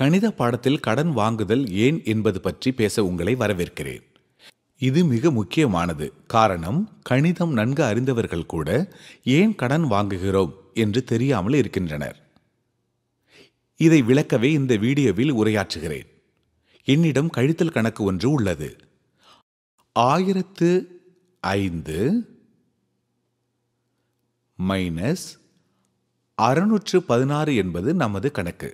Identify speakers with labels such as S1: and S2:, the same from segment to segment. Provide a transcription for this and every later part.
S1: கணித பாடத்தில் கடன் வாங்குதல் ஏன் என்பது பற்றி பேச உங்களை வரவேற்கிறேன் இது மிக முக்கியமானது காரணம் கணிதம் நன்கு அறிந்தவர்கள் கூட ஏன் கடன் வாங்குகிறோம் என்று தெரியாமல் இருக்கின்றனர் இதை விளக்கவே இந்த வீடியோவில் உரையாற்றுகிறேன் என்னிடம் கழித்தல் கணக்கு ஒன்று உள்ளது ஆயிரத்து ஐந்து மைனஸ் அறுநூற்று பதினாறு என்பது நமது கணக்கு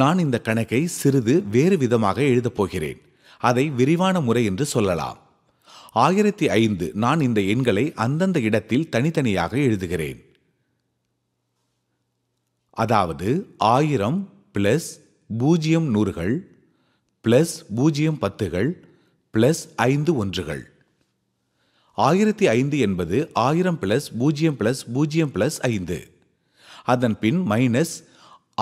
S1: நான் இந்த கணக்கை சிறிது வேறு விதமாக எழுதப் போகிறேன் அதை விரிவான முறை என்று சொல்லலாம் ஆயிரத்தி ஐந்து நான் இந்த எண்களை அந்தந்த இடத்தில் தனித்தனியாக எழுதுகிறேன் அதாவது ஆயிரம் பிளஸ் பூஜ்ஜியம் நூறுகள் பிளஸ் பூஜ்ஜியம் பத்துகள் பிளஸ் ஐந்து ஒன்றுகள் ஆயிரத்தி ஐந்து என்பது ஆயிரம் பிளஸ் பூஜ்ஜியம் பிளஸ் பூஜ்ஜியம் பிளஸ் ஐந்து அதன் பின் மைனஸ்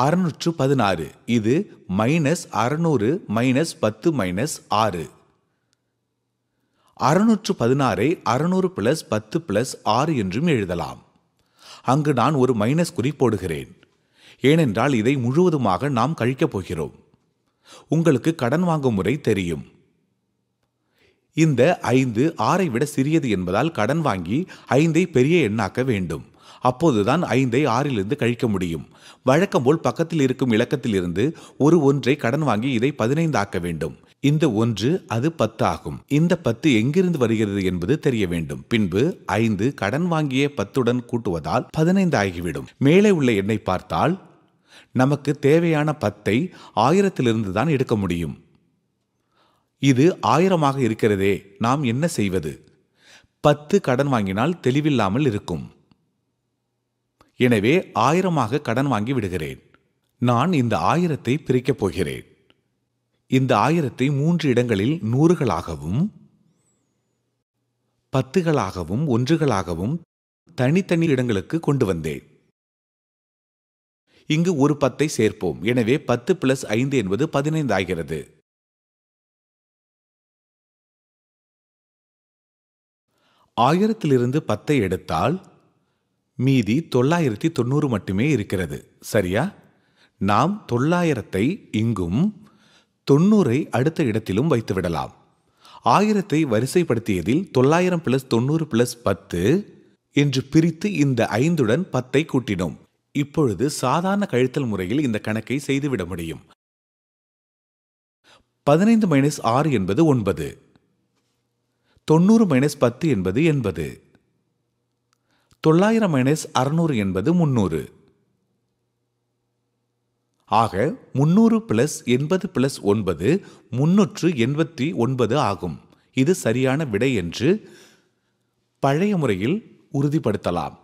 S1: அறுநூற்று பதினாறு இது மைனஸ் அறுநூறு மைனஸ் பத்து மைனஸ் ஆறு அறுநூற்று பதினாறை அறுநூறு பிளஸ் பத்து பிளஸ் ஆறு என்றும் எழுதலாம் அங்கு நான் ஒரு மைனஸ் குறி போடுகிறேன் ஏனென்றால் இதை முழுவதுமாக நாம் கழிக்கப் போகிறோம் உங்களுக்கு கடன் வாங்கும் முறை தெரியும் இந்த ஐந்து ஆறை விட சிறியது என்பதால் கடன் வாங்கி ஐந்தை பெரிய எண்ணாக்க வேண்டும் அப்போதுதான் ஐந்தை ஆறிலிருந்து கழிக்க முடியும் வழக்கம் போல் பக்கத்தில் இருக்கும் இலக்கத்திலிருந்து ஒரு ஒன்றை கடன் வாங்கி இதை பதினைந்து ஆக்க வேண்டும் இந்த ஒன்று அது பத்து ஆகும் இந்த பத்து எங்கிருந்து வருகிறது என்பது தெரிய வேண்டும் பின்பு ஐந்து கடன் வாங்கிய பத்துடன் கூட்டுவதால் பதினைந்து ஆகிவிடும் மேலே உள்ள எண்ணை பார்த்தால் நமக்கு தேவையான பத்தை ஆயிரத்திலிருந்து தான் எடுக்க முடியும் இது ஆயிரமாக இருக்கிறதே நாம் என்ன செய்வது பத்து கடன் வாங்கினால் தெளிவில்லாமல் இருக்கும் எனவே ஆயிரமாக கடன் வாங்கி விடுகிறேன் நான் இந்த ஆயிரத்தை பிரிக்கப் போகிறேன் இந்த ஆயிரத்தை மூன்று இடங்களில் நூறுகளாகவும் பத்துகளாகவும் ஒன்றுகளாகவும் தனித்தனி இடங்களுக்கு கொண்டு வந்தேன் இங்கு ஒரு பத்தை சேர்ப்போம் எனவே பத்து பிளஸ் ஐந்து என்பது பதினைந்து ஆகிறது ஆயிரத்திலிருந்து பத்தை எடுத்தால் மீதி தொள்ளாயிரத்தி தொண்ணூறு மட்டுமே இருக்கிறது சரியா நாம் தொள்ளாயிரத்தை இங்கும் தொண்ணூறை அடுத்த இடத்திலும் வைத்துவிடலாம் ஆயிரத்தை வரிசைப்படுத்தியதில் தொள்ளாயிரம் பிளஸ் தொண்ணூறு பிளஸ் பத்து என்று பிரித்து இந்த ஐந்துடன் பத்தை கூட்டினோம் இப்பொழுது சாதாரண கழித்தல் முறையில் இந்த கணக்கை செய்துவிட முடியும் பதினைந்து மைனஸ் ஆறு என்பது ஒன்பது தொண்ணூறு மைனஸ் பத்து என்பது எண்பது தொள்ளாயிரம் மைனஸ் அறுநூறு என்பது முன்னூறு ஆக முன்னூறு பிளஸ் எண்பது பிளஸ் ஒன்பது முன்னூற்று எண்பத்தி ஒன்பது ஆகும் இது சரியான விடை என்று பழைய முறையில் உறுதிப்படுத்தலாம்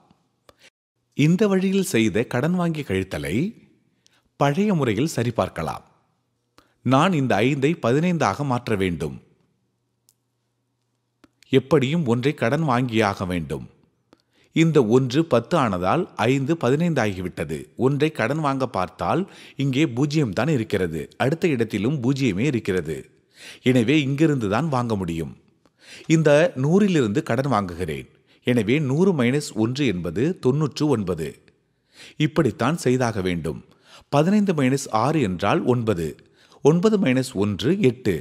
S1: இந்த வழியில் செய்த கடன் வாங்கி கழித்தலை பழைய முறையில் சரிபார்க்கலாம் நான் இந்த ஐந்தை பதினைந்தாக மாற்ற வேண்டும் எப்படியும் ஒன்றை கடன் வாங்கியாக வேண்டும் இந்த ஒன்று பத்து ஆனதால் ஐந்து பதினைந்து ஆகிவிட்டது ஒன்றை கடன் வாங்க பார்த்தால் இங்கே பூஜ்ஜியம் தான் இருக்கிறது அடுத்த இடத்திலும் பூஜ்ஜியமே இருக்கிறது எனவே இங்கிருந்து தான் வாங்க முடியும் இந்த நூறிலிருந்து கடன் வாங்குகிறேன் எனவே நூறு மைனஸ் ஒன்று என்பது தொன்னூற்று ஒன்பது இப்படித்தான் செய்தாக வேண்டும் பதினைந்து மைனஸ் ஆறு என்றால் ஒன்பது ஒன்பது மைனஸ் ஒன்று எட்டு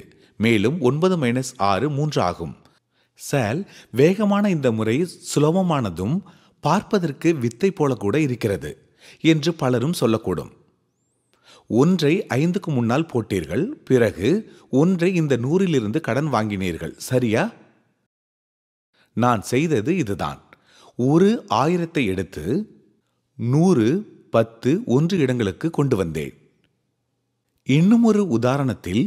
S1: மேலும் ஒன்பது மைனஸ் ஆறு மூன்று ஆகும் சேல் வேகமான இந்த முறை சுலபமானதும் பார்ப்பதற்கு வித்தை போல கூட இருக்கிறது என்று பலரும் சொல்லக்கூடும் ஒன்றை ஐந்துக்கு முன்னால் போட்டீர்கள் பிறகு ஒன்றை இந்த நூறிலிருந்து கடன் வாங்கினீர்கள் சரியா நான் செய்தது இதுதான் ஒரு ஆயிரத்தை எடுத்து நூறு பத்து ஒன்று இடங்களுக்கு கொண்டு வந்தேன் இன்னும் ஒரு உதாரணத்தில்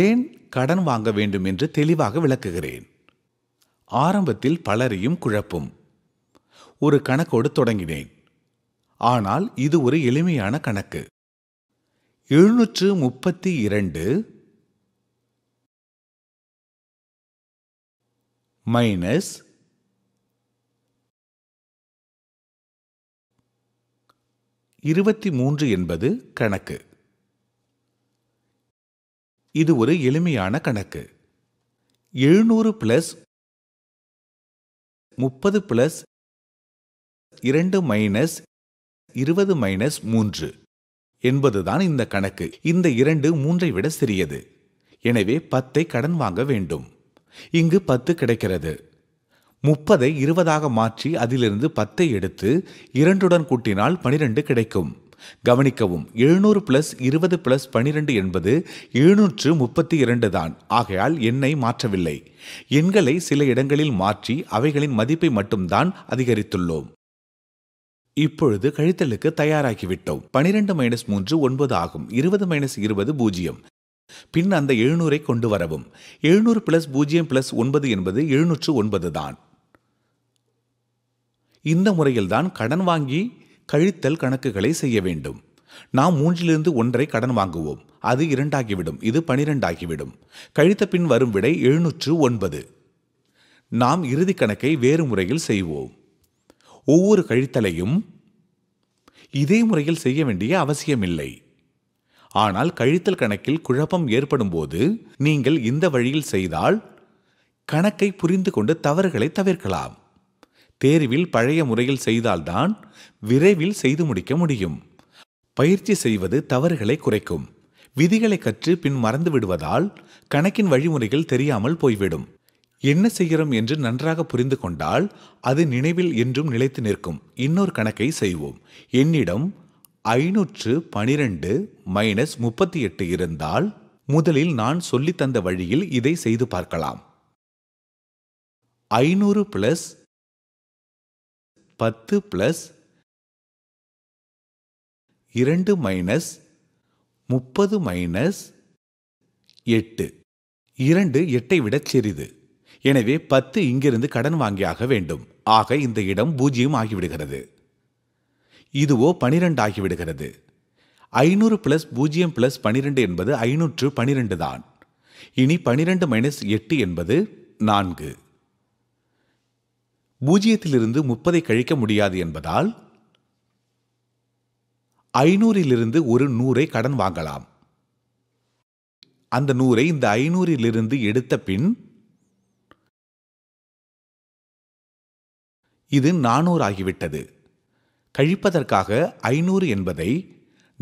S1: ஏன் கடன் வாங்க வேண்டும் என்று தெளிவாக விளக்குகிறேன் ஆரம்பத்தில் பலரையும் குழப்பும் ஒரு கணக்கோடு தொடங்கினேன் ஆனால் இது ஒரு எளிமையான கணக்கு எழுநூற்று முப்பத்தி இரண்டு மைனஸ் இருபத்தி மூன்று என்பது கணக்கு இது ஒரு எளிமையான கணக்கு எழுநூறு பிளஸ் முப்பது பிளஸ் இரண்டு மைனஸ் இருபது மைனஸ் மூன்று என்பதுதான் இந்த கணக்கு இந்த இரண்டு மூன்றை விட சிறியது எனவே பத்தை கடன் வாங்க வேண்டும் இங்கு பத்து கிடைக்கிறது முப்பதை இருபதாக மாற்றி அதிலிருந்து பத்தை எடுத்து இரண்டுடன் கூட்டினால் பனிரெண்டு கிடைக்கும் கவனிக்கவும் எழுநூறு பிளஸ் இருபது பிளஸ் பனிரெண்டு என்பது எழுநூற்று முப்பத்தி இரண்டு தான் ஆகையால் எண்ணை மாற்றவில்லை எண்களை சில இடங்களில் மாற்றி அவைகளின் மதிப்பை மட்டும்தான் அதிகரித்துள்ளோம் இப்பொழுது கழித்தலுக்கு தயாராகிவிட்டோம் பனிரெண்டு மைனஸ் மூன்று ஒன்பது ஆகும் இருபது மைனஸ் இருபது பூஜ்ஜியம் பின் அந்த எழுநூறை கொண்டு வரவும் எழுநூறு பிளஸ் பூஜ்ஜியம் பிளஸ் ஒன்பது என்பது எழுநூற்று ஒன்பது தான் இந்த முறையில்தான் கடன் வாங்கி கழித்தல் கணக்குகளை செய்ய வேண்டும் நாம் மூன்றிலிருந்து ஒன்றை கடன் வாங்குவோம் அது இரண்டாகிவிடும் இது பனிரெண்டாகிவிடும் கழித்த பின் வரும் விடை எழுநூற்று ஒன்பது நாம் இறுதி கணக்கை வேறு முறையில் செய்வோம் ஒவ்வொரு கழித்தலையும் இதே முறையில் செய்ய வேண்டிய அவசியமில்லை ஆனால் கழித்தல் கணக்கில் குழப்பம் ஏற்படும் போது நீங்கள் இந்த வழியில் செய்தால் கணக்கை புரிந்து கொண்டு தவறுகளை தவிர்க்கலாம் தேர்வில் பழைய முறையில் செய்தால்தான் விரைவில் செய்து முடிக்க முடியும் பயிற்சி செய்வது தவறுகளை குறைக்கும் விதிகளை கற்று பின் மறந்து விடுவதால் கணக்கின் வழிமுறைகள் தெரியாமல் போய்விடும் என்ன செய்கிறோம் என்று நன்றாக புரிந்து கொண்டால் அது நினைவில் என்றும் நிலைத்து நிற்கும் இன்னொரு கணக்கை செய்வோம் என்னிடம் ஐநூற்று பனிரெண்டு மைனஸ் முப்பத்தி எட்டு இருந்தால் முதலில் நான் சொல்லித்தந்த வழியில் இதை செய்து பார்க்கலாம் ஐநூறு பிளஸ் பத்து பிளஸ் இரண்டு மைனஸ் முப்பது மைனஸ் எட்டு இரண்டு எட்டை விட சிறிது எனவே பத்து இங்கிருந்து கடன் வாங்கியாக வேண்டும் ஆக இந்த இடம் பூஜ்ஜியம் ஆகிவிடுகிறது இதுவோ பனிரெண்டு ஆகிவிடுகிறது ஐநூறு பிளஸ் பூஜ்ஜியம் பிளஸ் பனிரெண்டு என்பது ஐநூற்று பனிரெண்டு தான் இனி பனிரெண்டு மைனஸ் எட்டு என்பது நான்கு பூஜ்ஜியத்திலிருந்து முப்பதை கழிக்க முடியாது என்பதால் ஐநூறிலிருந்து ஒரு நூறை கடன் வாங்கலாம் அந்த நூறை இந்த ஐநூறிலிருந்து எடுத்த பின் இது நானூறு ஆகிவிட்டது கழிப்பதற்காக ஐநூறு என்பதை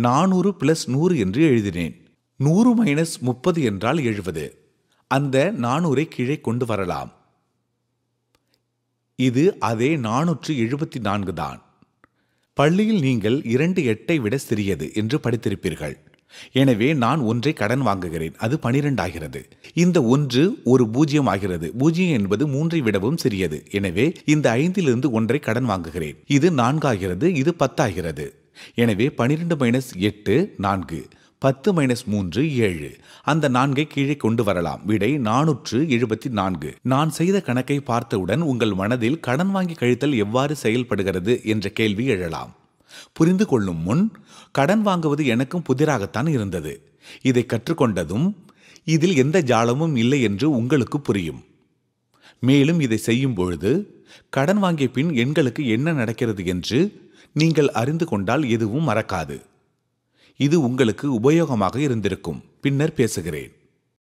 S1: நானூறு பிளஸ் நூறு என்று எழுதினேன் நூறு மைனஸ் முப்பது என்றால் எழுபது அந்த நானூரை கீழே கொண்டு வரலாம் இது அதே நானூற்று எழுபத்தி நான்கு தான் பள்ளியில் நீங்கள் இரண்டு எட்டை விட சிறியது என்று படித்திருப்பீர்கள் எனவே நான் ஒன்றை கடன் வாங்குகிறேன் அது பனிரெண்டு ஆகிறது இந்த ஒன்று ஒரு பூஜ்ஜியம் ஆகிறது பூஜ்ஜியம் என்பது மூன்றை விடவும் சிறியது எனவே இந்த ஐந்திலிருந்து ஒன்றை கடன் வாங்குகிறேன் இது நான்காகிறது இது பத்தாகிறது எனவே பனிரெண்டு மைனஸ் எட்டு நான்கு பத்து மைனஸ் மூன்று ஏழு அந்த நான்கை கீழே கொண்டு வரலாம் விடை நானூற்று எழுபத்தி நான்கு நான் செய்த கணக்கை பார்த்தவுடன் உங்கள் மனதில் கடன் வாங்கி கழித்தல் எவ்வாறு செயல்படுகிறது என்ற கேள்வி எழலாம் புரிந்து கொள்ளும் முன் கடன் வாங்குவது எனக்கும் புதிராகத்தான் இருந்தது இதை கற்றுக்கொண்டதும் இதில் எந்த ஜாலமும் இல்லை என்று உங்களுக்கு புரியும் மேலும் இதை செய்யும் பொழுது கடன் வாங்கிய பின் எண்களுக்கு என்ன நடக்கிறது என்று நீங்கள் அறிந்து கொண்டால் எதுவும் மறக்காது இது உங்களுக்கு உபயோகமாக இருந்திருக்கும் பின்னர் பேசுகிறேன்